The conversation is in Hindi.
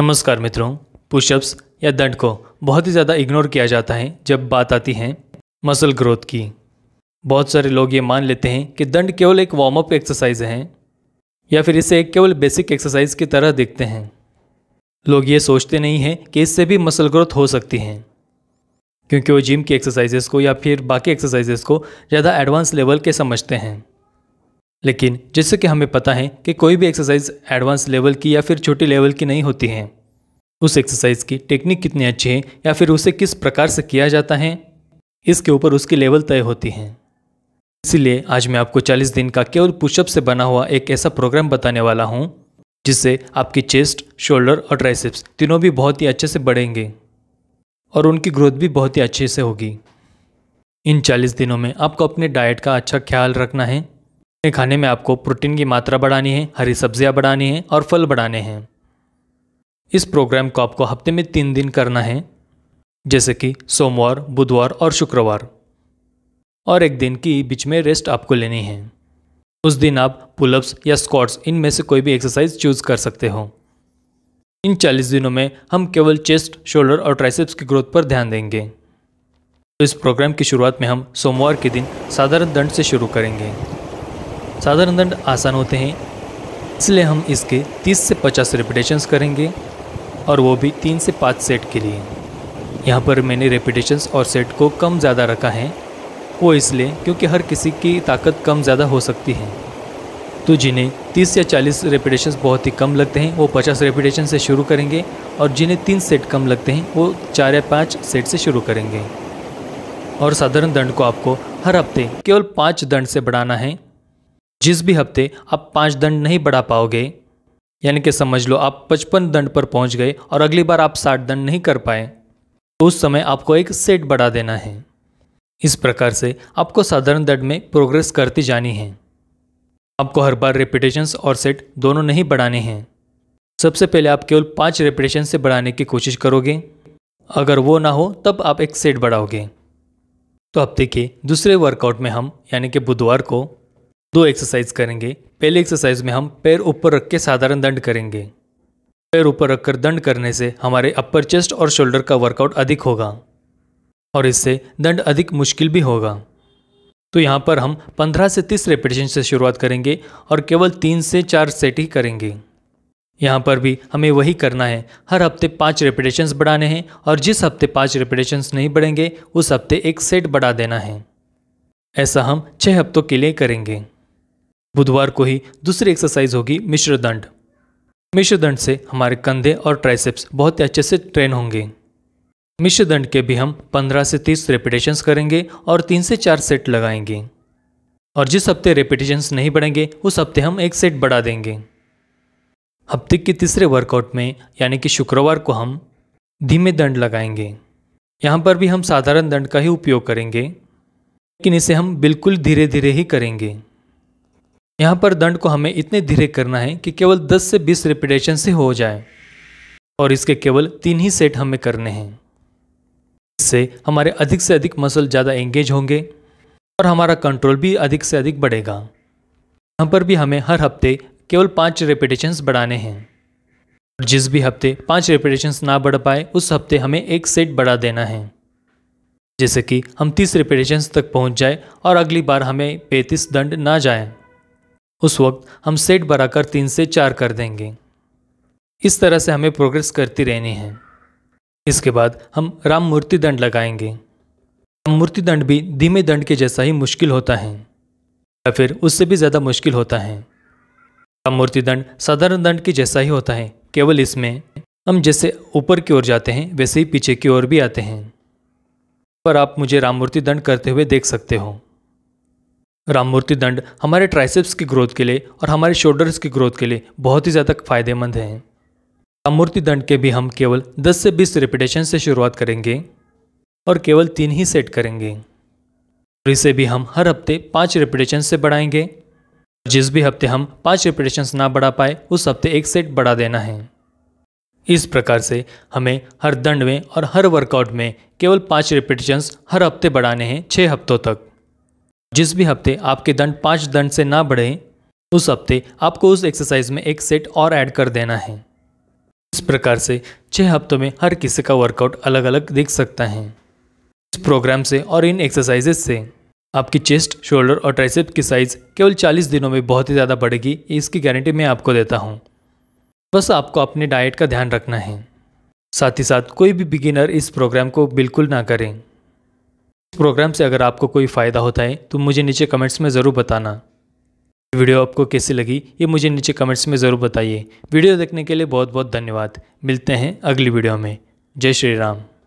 नमस्कार मित्रों पुशअप्स या दंड को बहुत ही ज़्यादा इग्नोर किया जाता है जब बात आती है मसल ग्रोथ की बहुत सारे लोग ये मान लेते हैं कि दंड केवल एक वार्म अप एक्सरसाइज है या फिर इसे केवल बेसिक एक्सरसाइज की तरह देखते हैं लोग ये सोचते नहीं हैं कि इससे भी मसल ग्रोथ हो सकती है क्योंकि वो जिम की एक्सरसाइजेस को या फिर बाकी एक्सरसाइजेस को ज़्यादा एडवांस लेवल के समझते हैं लेकिन जैसे कि हमें पता है कि कोई भी एक्सरसाइज एडवांस लेवल की या फिर छोटी लेवल की नहीं होती है उस एक्सरसाइज की टेक्निक कितनी अच्छी है या फिर उसे किस प्रकार से किया जाता है इसके ऊपर उसकी लेवल तय होती है इसीलिए आज मैं आपको 40 दिन का केवल पुशअप से बना हुआ एक ऐसा प्रोग्राम बताने वाला हूँ जिससे आपकी चेस्ट शोल्डर और ट्राइसिप्स तीनों भी बहुत ही अच्छे से बढ़ेंगे और उनकी ग्रोथ भी बहुत ही अच्छे से होगी इन 40 दिनों में आपको अपने डाइट का अच्छा ख्याल रखना है अपने खाने में आपको प्रोटीन की मात्रा बढ़ानी है हरी सब्जियां बढ़ानी है और फल बढ़ाने हैं इस प्रोग्राम को आपको हफ्ते में तीन दिन करना है जैसे कि सोमवार बुधवार और शुक्रवार और एक दिन की बीच में रेस्ट आपको लेनी है उस दिन आप पुलअप्स या स्क्वाट्स इनमें से कोई भी एक्सरसाइज चूज कर सकते हो इन 40 दिनों में हम केवल चेस्ट शोल्डर और ट्राइसेप्स की ग्रोथ पर ध्यान देंगे तो इस प्रोग्राम की शुरुआत में हम सोमवार के दिन साधारण दंड से शुरू करेंगे साधारण दंड आसान होते हैं इसलिए हम इसके 30 से 50 रेपिटेशंस करेंगे और वो भी तीन से पाँच सेट के लिए यहाँ पर मैंने रेपिटेशंस और सेट को कम ज़्यादा रखा है वो इसलिए क्योंकि हर किसी की ताकत कम ज़्यादा हो सकती है तो जिन्हें 30 या 40 रेपिटेशंस बहुत ही कम लगते हैं वो 50 रेपिटेशन से शुरू करेंगे और जिन्हें तीन सेट कम लगते हैं वो चार या पाँच सेट से शुरू करेंगे और साधारण दंड को आपको हर हफ्ते केवल पाँच दंड से बढ़ाना है जिस भी हफ्ते आप पाँच दंड नहीं बढ़ा पाओगे यानी कि समझ लो आप पचपन दंड पर पहुंच गए और अगली बार आप साठ दंड नहीं कर पाए तो उस समय आपको एक सेट बढ़ा देना है इस प्रकार से आपको साधारण दंड में प्रोग्रेस करती जानी है आपको हर बार रेपिटेशंस और सेट दोनों नहीं बढ़ाने हैं सबसे पहले आप केवल पाँच रेपिटेशन से बढ़ाने की कोशिश करोगे अगर वो ना हो तब आप एक सेट बढ़ाओगे तो हफ्ते के दूसरे वर्कआउट में हम यानी कि बुधवार को दो एक्सरसाइज करेंगे पहले एक्सरसाइज में हम पैर ऊपर रख के साधारण दंड करेंगे पैर ऊपर रखकर दंड करने से हमारे अपर चेस्ट और शोल्डर का वर्कआउट अधिक होगा और इससे दंड अधिक मुश्किल भी होगा तो यहाँ पर हम 15 से 30 रेपिटेशन से शुरुआत करेंगे और केवल तीन से चार सेट ही करेंगे यहाँ पर भी हमें वही करना है हर हफ्ते पाँच रेपिटेशन बढ़ाने हैं और जिस हफ्ते पाँच रेपिटेशन नहीं बढ़ेंगे उस हफ्ते एक सेट बढ़ा देना है ऐसा हम छः हफ्तों के लिए करेंगे बुधवार को ही दूसरी एक्सरसाइज होगी मिश्र दंड मिश्र दंड से हमारे कंधे और ट्राइसेप्स बहुत ही अच्छे से ट्रेन होंगे मिश्र दंड के भी हम 15 से 30 रेपिटेशंस करेंगे और तीन से चार सेट लगाएंगे और जिस हफ्ते रेपिटेशंस नहीं बढ़ेंगे उस हफ्ते हम एक सेट बढ़ा देंगे हफ्ते के तीसरे वर्कआउट में यानी कि शुक्रवार को हम धीमे दंड लगाएंगे यहाँ पर भी हम साधारण दंड का ही उपयोग करेंगे लेकिन इसे हम बिल्कुल धीरे धीरे ही करेंगे यहाँ पर दंड को हमें इतने धीरे करना है कि केवल 10 से 20 रिपीटेशन से हो जाए और इसके केवल तीन ही सेट हमें करने हैं इससे हमारे अधिक से अधिक मसल ज़्यादा एंगेज होंगे और हमारा कंट्रोल भी अधिक से अधिक बढ़ेगा यहाँ पर भी हमें हर हफ्ते केवल पाँच रिपीटेशन्स बढ़ाने हैं और जिस भी हफ्ते पाँच रेपिटेशंस ना बढ़ पाए उस हफ्ते हमें एक सेट बढ़ा देना है जैसे कि हम तीस रिपीटेशन्स तक पहुंच जाए और अगली बार हमें पैंतीस दंड ना जाए उस वक्त हम सेट बढ़ाकर तीन से चार कर देंगे इस तरह से हमें प्रोग्रेस करती रहनी है इसके बाद हम राम मूर्ति दंड लगाएंगे राम मूर्ति दंड भी धीमे दंड के जैसा ही मुश्किल होता है या फिर उससे भी ज़्यादा मुश्किल होता है राम मूर्ति दंड साधारण दंड के जैसा ही होता है केवल इसमें हम जैसे ऊपर की ओर जाते हैं वैसे ही पीछे की ओर भी आते हैं पर आप मुझे राममूर्ति दंड करते हुए देख सकते हो राममूर्ति दंड हमारे ट्राइसेप्स की ग्रोथ के लिए और हमारे शोल्डर्स की ग्रोथ के लिए बहुत ही ज़्यादा फायदेमंद हैं राममूर्ति दंड के भी हम केवल 10 से 20 रिपीटेशन से शुरुआत करेंगे और केवल तीन ही सेट करेंगे और इसे भी हम हर हफ्ते पाँच रिपीटेशन से बढ़ाएंगे जिस भी हफ्ते हम पाँच रिपीटेशन ना बढ़ा पाए उस हफ्ते एक सेट बढ़ा देना है इस प्रकार से हमें हर दंड में और हर वर्कआउट में केवल पाँच रिपीटेशन हर हफ्ते बढ़ाने हैं छः हफ्तों तक जिस भी हफ्ते आपके दंड पाँच दंड से ना बढ़े उस हफ्ते आपको उस एक्सरसाइज में एक सेट और ऐड कर देना है इस प्रकार से छः हफ्तों में हर किसी का वर्कआउट अलग अलग दिख सकता है इस प्रोग्राम से और इन एक्सरसाइजेज से आपकी चेस्ट शोल्डर और ट्राइसेप की साइज़ केवल 40 दिनों में बहुत ही ज़्यादा बढ़ेगी इसकी गारंटी मैं आपको देता हूँ बस आपको अपने डाइट का ध्यान रखना है साथ ही साथ कोई भी बिगिनर इस प्रोग्राम को बिल्कुल ना करें प्रोग्राम से अगर आपको कोई फ़ायदा होता है तो मुझे नीचे कमेंट्स में ज़रूर बताना वीडियो आपको कैसी लगी ये मुझे नीचे कमेंट्स में ज़रूर बताइए वीडियो देखने के लिए बहुत बहुत धन्यवाद मिलते हैं अगली वीडियो में जय श्री राम